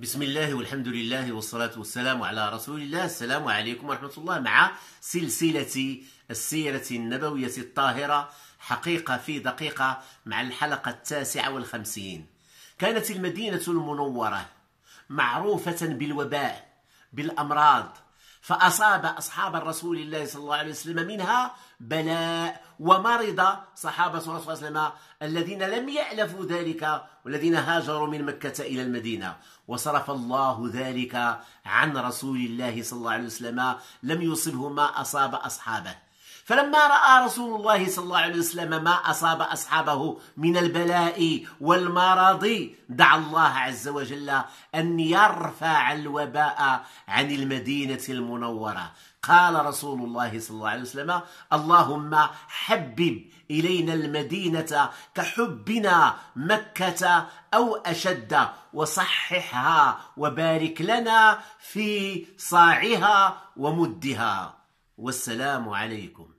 بسم الله والحمد لله والصلاة والسلام على رسول الله السلام عليكم ورحمة الله مع سلسلة السيرة النبوية الطاهرة حقيقة في دقيقة مع الحلقة التاسعة والخمسين كانت المدينة المنورة معروفة بالوباء بالأمراض فأصاب أصحاب الرسول الله صلى الله عليه وسلم منها بلاء ومرض صحابة رسول الله صلى الله عليه وسلم الذين لم يألفوا ذلك والذين هاجروا من مكة إلى المدينة وصرف الله ذلك عن رسول الله صلى الله عليه وسلم لم يصبه ما أصاب أصحابه فلما راى رسول الله صلى الله عليه وسلم ما اصاب اصحابه من البلاء والمرض دعا الله عز وجل ان يرفع الوباء عن المدينه المنوره قال رسول الله صلى الله عليه وسلم اللهم حبب الينا المدينه كحبنا مكه او اشد وصححها وبارك لنا في صاعها ومدها والسلام عليكم